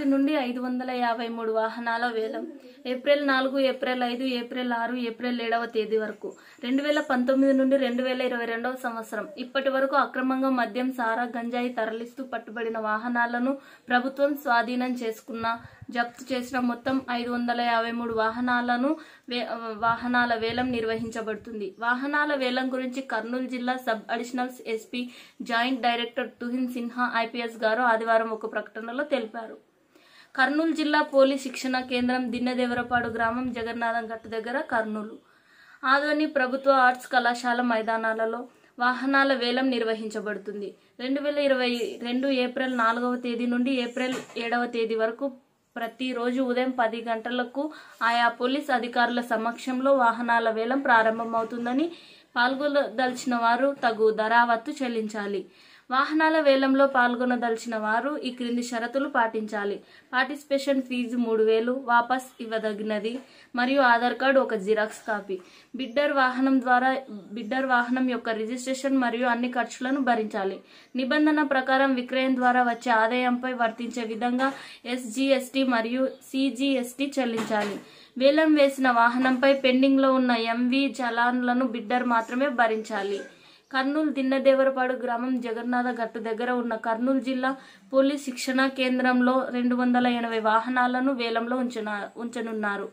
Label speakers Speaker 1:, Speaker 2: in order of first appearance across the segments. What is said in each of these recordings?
Speaker 1: ఒకటి నుండి ఐదు వందల యాభై మూడు వాహనాల వేలం ఏప్రిల్ నాలుగు ఏప్రిల్ ఐదు ఏప్రిల్ ఆరు ఏప్రిల్ ఏడవ తేదీ వరకు రెండు వేల పంతొమ్మిది నుండి రెండు వేల ఇరవై రెండవ సంవత్సరం ఇప్పటి వరకు అక్రమంగా మద్యం సారా గంజాయి తరలిస్తూ పట్టుబడిన వాహనాలను ప్రభుత్వం స్వాధీనం చేసుకున్న జప్తు చేసిన మొత్తం ఐదు వందల యాభై మూడు వాహనాలను వాహనాల వేలం నిర్వహించబడుతుంది వాహనాల వేలం గురించి కర్నూలు జిల్లా sub additional SP joint director Tuhin Sinha IPS గారు ఆదివారం ఒక ప్రకటనలో తెలిపారు కర్నూలు జిల్లా పోలీస్ శిక్షణ కేంద్రం దిన్నదేవరపాడు గ్రామం జగన్నాథం గట్టు దగ్గర కర్నూలు ఆదోని ప్రభుత్వ ఆర్ట్స్ కళాశాల మైదానాలలో వాహనాల వేలం నిర్వహించబడుతుంది రెండు వేల ఇరవై రెండు ఏప్రిల్ నాలుగవ తేదీ నుండి ఏప్రిల్ ఏడవ తేదీ వరకు ప్రతిరోజు ఉదయం పది గంటలకు ఆయా పోలీస్ అధికారుల సమక్షంలో వాహనాల వేలం ప్రారంభమవుతుందని పాల్గొనదలిచిన వారు తగు ధరావత్తు చెల్లించాలి వాహనాల వేలంలో పాల్గొనదలిచిన వారు ఈ క్రింది షరతులు పాటించాలి పార్టిసిపేషన్ ఫీజు మూడు వేలు వాపస్ ఇవ్వదగినది మరియు ఆధార్ కార్డు ఒక జిరాక్స్ కాపీ బిడ్డర్ వాహనం ద్వారా బిడ్డర్ వాహనం యొక్క రిజిస్ట్రేషన్ మరియు అన్ని ఖర్చులను భరించాలి నిబంధన ప్రకారం విక్రయం ద్వారా వచ్చే ఆదాయంపై వర్తించే విధంగా ఎస్జిఎస్టి మరియు సిజిఎస్టి చెల్లించాలి వేలం వేసిన వాహనంపై పెండింగ్లో ఉన్న ఎంవి చలాన్లను బిడ్డర్ మాత్రమే భరించాలి కర్నూలు దిన్నదేవరపాడు గ్రామం జగన్నాథ గట్టు దగ్గర ఉన్న కర్నూలు జిల్లా పోలీస్ శిక్షణా కేంద్రంలో రెండు వందల ఎనభై వాహనాలను వేలంలో ఉంచిన ఉంచనున్నారు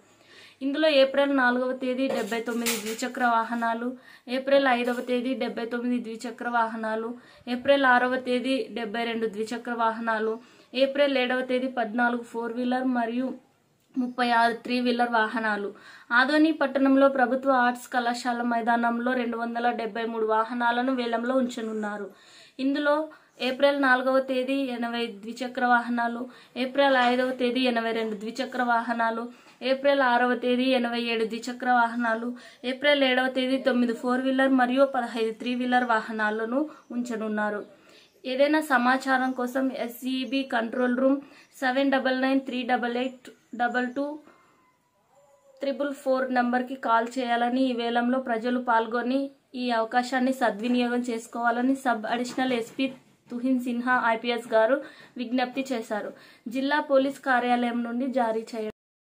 Speaker 1: ఇందులో ఏప్రిల్ నాలుగవ తేదీ డెబ్బై తొమ్మిది ద్విచక్ర వాహనాలు ఏప్రిల్ ఐదవ తేదీ డెబ్బై తొమ్మిది ద్విచక్ర వాహనాలు ఏప్రిల్ ఆరవ తేదీ డెబ్బై రెండు ద్విచక్ర వాహనాలు ఏప్రిల్ ఏడవ తేదీ పద్నాలుగు ఫోర్ వీలర్ మరియు ముప్పై ఆరు త్రీ వీలర్ వాహనాలు ఆదోని పట్టణంలో ప్రభుత్వ ఆర్ట్స్ కళాశాల మైదానంలో రెండు వందల డెబ్బై మూడు వాహనాలను వేలంలో ఉంచనున్నారు ఇందులో ఏప్రిల్ నాలుగవ తేదీ ఎనభై ద్విచక్ర వాహనాలు ఏప్రిల్ ఐదవ తేదీ ఎనభై రెండు ద్విచక్ర వాహనాలు ఏప్రిల్ ఆరవ తేదీ ఎనభై ఏడు ద్విచక్ర వాహనాలు ఏప్రిల్ ఏడవ తేదీ తొమ్మిది ఫోర్ వీలర్ మరియు పదహైదు త్రీ వీలర్ వాహనాలను ఉంచనున్నారు ఏదైనా సమాచారం కోసం SEB control room seven double nine three double eight double two triple four నెంబర్కి కాల్ చేయాలని ఈ వేలంలో ప్రజలు పాల్గొని ఈ అవకాశాన్ని సద్వినియోగం చేసుకోవాలని sub additional SP Tuhin Sinha IPS గారు విజ్ఞప్తి చేశారు జిల్లా పోలీస్ కార్యాలయం నుండి జారీ చేయడం